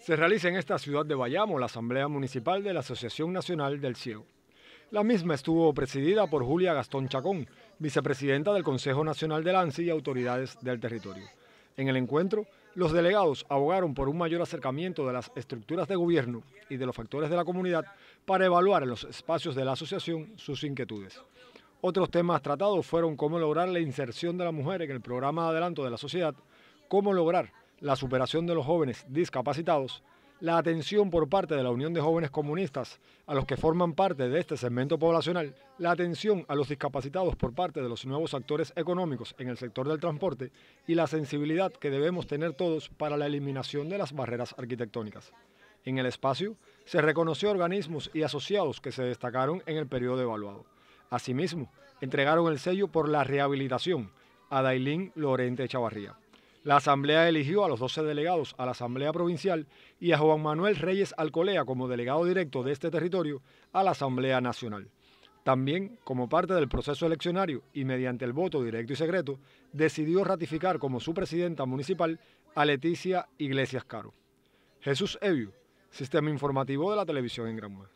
se realiza en esta ciudad de Bayamo la Asamblea Municipal de la Asociación Nacional del Ciego. La misma estuvo presidida por Julia Gastón Chacón, vicepresidenta del Consejo Nacional de ANSI y autoridades del territorio. En el encuentro, los delegados abogaron por un mayor acercamiento de las estructuras de gobierno y de los factores de la comunidad para evaluar en los espacios de la asociación sus inquietudes. Otros temas tratados fueron cómo lograr la inserción de la mujer en el programa de adelanto de la sociedad, cómo lograr la superación de los jóvenes discapacitados, la atención por parte de la Unión de Jóvenes Comunistas a los que forman parte de este segmento poblacional, la atención a los discapacitados por parte de los nuevos actores económicos en el sector del transporte y la sensibilidad que debemos tener todos para la eliminación de las barreras arquitectónicas. En el espacio se reconoció organismos y asociados que se destacaron en el periodo evaluado. Asimismo, entregaron el sello por la rehabilitación a Dailín Lorente Chavarría. La Asamblea eligió a los 12 delegados a la Asamblea Provincial y a Juan Manuel Reyes Alcolea como delegado directo de este territorio a la Asamblea Nacional. También, como parte del proceso eleccionario y mediante el voto directo y secreto, decidió ratificar como su presidenta municipal a Leticia Iglesias Caro. Jesús Evio, Sistema Informativo de la Televisión en Granma.